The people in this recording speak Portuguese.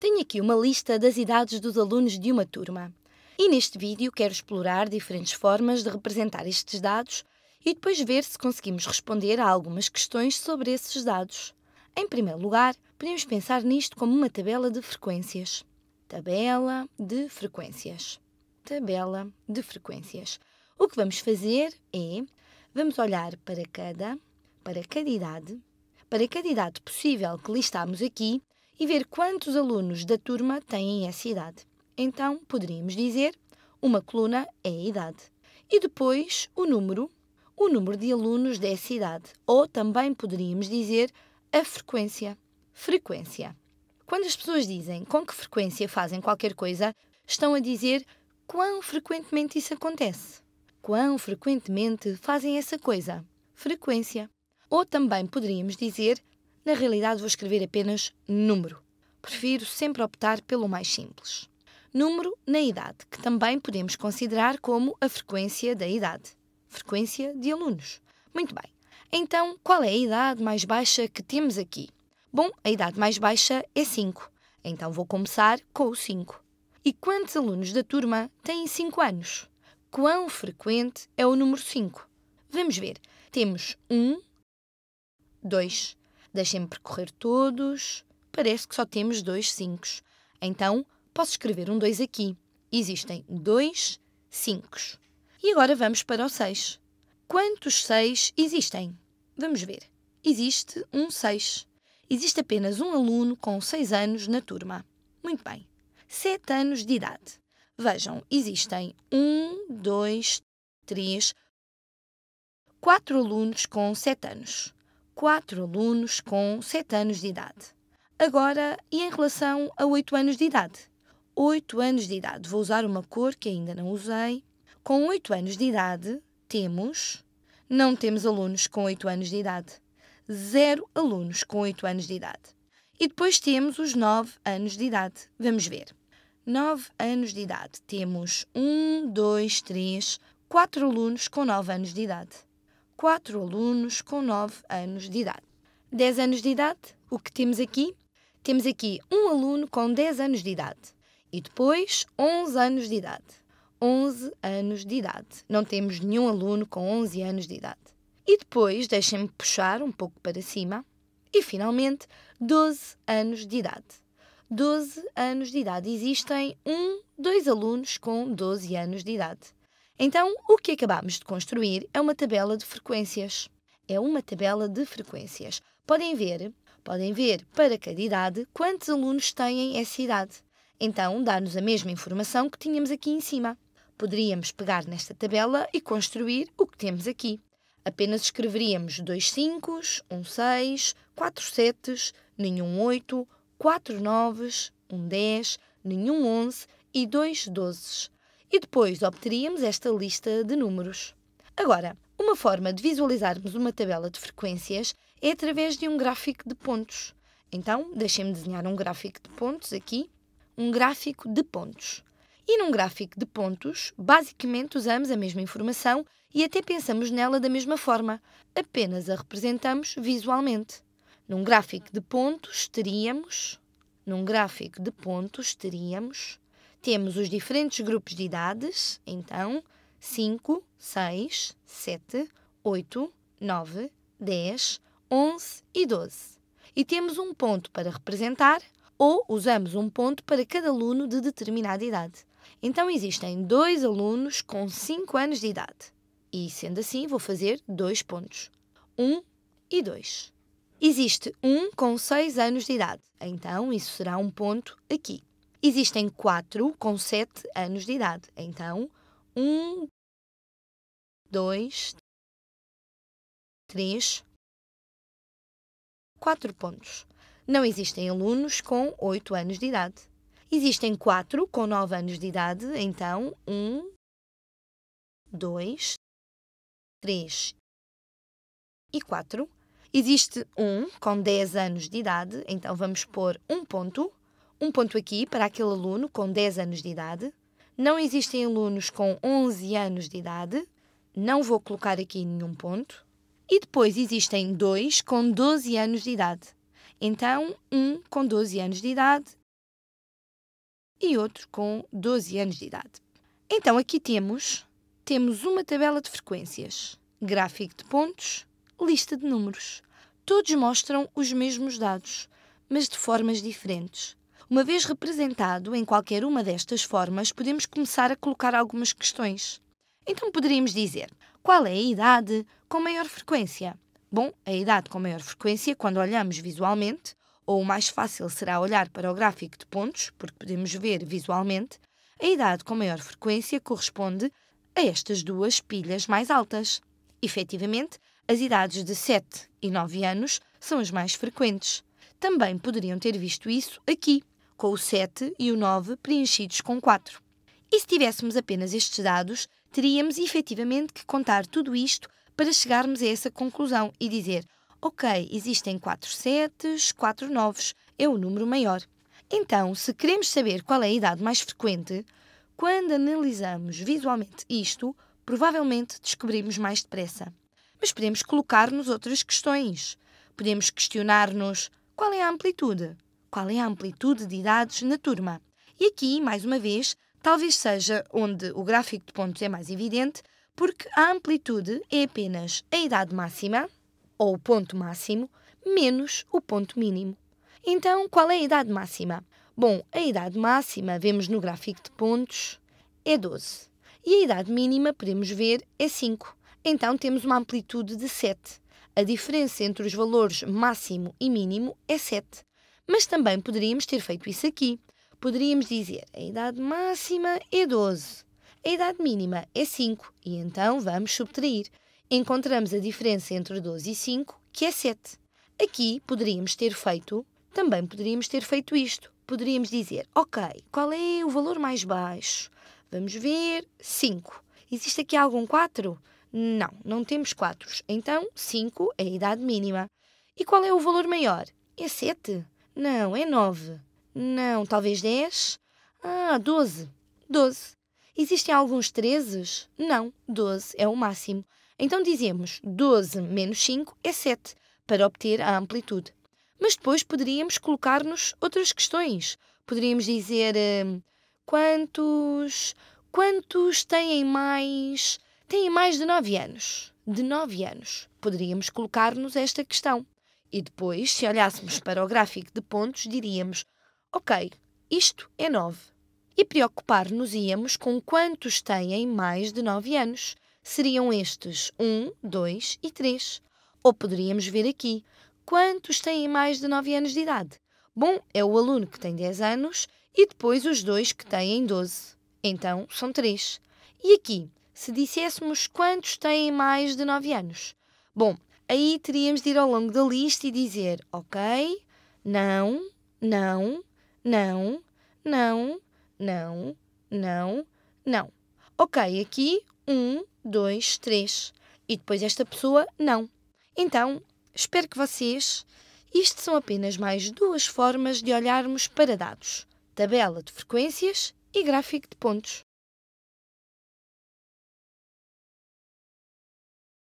Tenho aqui uma lista das idades dos alunos de uma turma. E neste vídeo quero explorar diferentes formas de representar estes dados e depois ver se conseguimos responder a algumas questões sobre esses dados. Em primeiro lugar, podemos pensar nisto como uma tabela de frequências. Tabela de frequências. Tabela de frequências. O que vamos fazer é vamos olhar para cada, para cada idade, para cada idade possível que listamos aqui e ver quantos alunos da turma têm essa idade. Então, poderíamos dizer, uma coluna é a idade. E depois, o número, o número de alunos dessa idade. Ou também poderíamos dizer a frequência. Frequência. Quando as pessoas dizem com que frequência fazem qualquer coisa, estão a dizer quão frequentemente isso acontece. Quão frequentemente fazem essa coisa. Frequência. Ou também poderíamos dizer na realidade, vou escrever apenas número. Prefiro sempre optar pelo mais simples. Número na idade, que também podemos considerar como a frequência da idade. Frequência de alunos. Muito bem. Então, qual é a idade mais baixa que temos aqui? Bom, a idade mais baixa é 5. Então vou começar com o 5. E quantos alunos da turma têm 5 anos? Quão frequente é o número 5? Vamos ver. Temos 1, 2, Deixem-me percorrer todos. Parece que só temos dois cinco. Então, posso escrever um 2 aqui. Existem dois cinco. E agora vamos para o 6. Quantos 6 existem? Vamos ver. Existe um 6. Existe apenas um aluno com 6 anos na turma. Muito bem. 7 anos de idade. Vejam, existem 1, 2, 3, 4 alunos com 7 anos quatro alunos com 7 anos de idade. Agora, e em relação a 8 anos de idade? 8 anos de idade, vou usar uma cor que ainda não usei. Com 8 anos de idade, temos. Não temos alunos com 8 anos de idade. Zero alunos com 8 anos de idade. E depois temos os 9 anos de idade. Vamos ver. 9 anos de idade. Temos 1, 2, 3, 4 alunos com 9 anos de idade. 4 alunos com 9 anos de idade. 10 anos de idade, o que temos aqui? Temos aqui um aluno com 10 anos de idade e depois 11 anos de idade. 11 anos de idade. Não temos nenhum aluno com 11 anos de idade. E depois, deixem-me puxar um pouco para cima. E finalmente, 12 anos de idade. 12 anos de idade. Existem um, dois alunos com 12 anos de idade. Então, o que acabamos de construir é uma tabela de frequências. É uma tabela de frequências. Podem ver, podem ver para cada idade quantos alunos têm essa idade. Então, dá-nos a mesma informação que tínhamos aqui em cima. Poderíamos pegar nesta tabela e construir o que temos aqui. Apenas escreveríamos dois 5, um 6, quatro 7, nenhum 8, quatro 9, um 10, nenhum 11 e dois 12 e depois obteríamos esta lista de números. Agora, uma forma de visualizarmos uma tabela de frequências é através de um gráfico de pontos. Então, deixem-me desenhar um gráfico de pontos aqui, um gráfico de pontos. E num gráfico de pontos, basicamente usamos a mesma informação e até pensamos nela da mesma forma, apenas a representamos visualmente. Num gráfico de pontos teríamos, num gráfico de pontos teríamos temos os diferentes grupos de idades, então 5, 6, 7, 8, 9, 10, 11 e 12. E temos um ponto para representar ou usamos um ponto para cada aluno de determinada idade. Então existem dois alunos com 5 anos de idade. E sendo assim, vou fazer dois pontos: 1 um e 2. Existe um com 6 anos de idade, então isso será um ponto aqui. Existem quatro com sete anos de idade. Então, um, dois, três, quatro pontos. Não existem alunos com oito anos de idade. Existem quatro com nove anos de idade. Então, um, dois, três e quatro. Existe um com 10 anos de idade, então vamos pôr um ponto. Um ponto aqui para aquele aluno com 10 anos de idade. Não existem alunos com 11 anos de idade. Não vou colocar aqui nenhum ponto. E depois existem dois com 12 anos de idade. Então, um com 12 anos de idade e outro com 12 anos de idade. Então, aqui temos, temos uma tabela de frequências, gráfico de pontos, lista de números. Todos mostram os mesmos dados, mas de formas diferentes. Uma vez representado em qualquer uma destas formas, podemos começar a colocar algumas questões. Então poderíamos dizer: qual é a idade com maior frequência? Bom, a idade com maior frequência, quando olhamos visualmente, ou o mais fácil será olhar para o gráfico de pontos, porque podemos ver visualmente, a idade com maior frequência corresponde a estas duas pilhas mais altas. Efetivamente, as idades de 7 e 9 anos são as mais frequentes. Também poderiam ter visto isso aqui, com o 7 e o 9 preenchidos com 4. E se tivéssemos apenas estes dados, teríamos efetivamente que contar tudo isto para chegarmos a essa conclusão e dizer: ok, existem 4 setes, 4 novos, é o número maior. Então, se queremos saber qual é a idade mais frequente, quando analisamos visualmente isto, provavelmente descobrimos mais depressa. Mas podemos colocar-nos outras questões. Podemos questionar-nos qual é a amplitude, qual é a amplitude de idades na turma. E aqui, mais uma vez, talvez seja onde o gráfico de pontos é mais evidente, porque a amplitude é apenas a idade máxima, ou o ponto máximo, menos o ponto mínimo. Então, qual é a idade máxima? Bom, a idade máxima, vemos no gráfico de pontos, é 12. E a idade mínima, podemos ver, é 5. Então, temos uma amplitude de 7. A diferença entre os valores máximo e mínimo é 7. Mas também poderíamos ter feito isso aqui. Poderíamos dizer a idade máxima é 12, a idade mínima é 5, e então vamos subtrair. Encontramos a diferença entre 12 e 5, que é 7. Aqui poderíamos ter feito, também poderíamos ter feito isto. Poderíamos dizer, ok, qual é o valor mais baixo? Vamos ver, 5. Existe aqui algum 4? Não, não temos 4. Então, 5 é a idade mínima. E qual é o valor maior? É 7. Não, é nove. Não, talvez dez. Ah, doze. Doze. Existem alguns trezes? Não, doze é o máximo. Então dizemos 12 menos 5 é 7, para obter a amplitude. Mas depois poderíamos colocar-nos outras questões. Poderíamos dizer hum, quantos. Quantos têm mais. têm mais de 9 anos? De 9 anos. Poderíamos colocar-nos esta questão. E depois, se olhássemos para o gráfico de pontos, diríamos: Ok, isto é 9. E preocupar-nos-íamos com quantos têm mais de 9 anos. Seriam estes 1, 2 e 3. Ou poderíamos ver aqui quantos têm mais de 9 anos de idade. Bom, é o aluno que tem 10 anos e depois os dois que têm 12. Então, são 3. E aqui, se disséssemos quantos têm mais de 9 anos? Bom, aí teríamos de ir ao longo da lista e dizer: ok, não, não, não, não, não, não, não. Ok, aqui, um, dois, três. E depois esta pessoa, não. Então, espero que vocês. Isto são apenas mais duas formas de olharmos para dados: tabela de frequências e gráfico de pontos.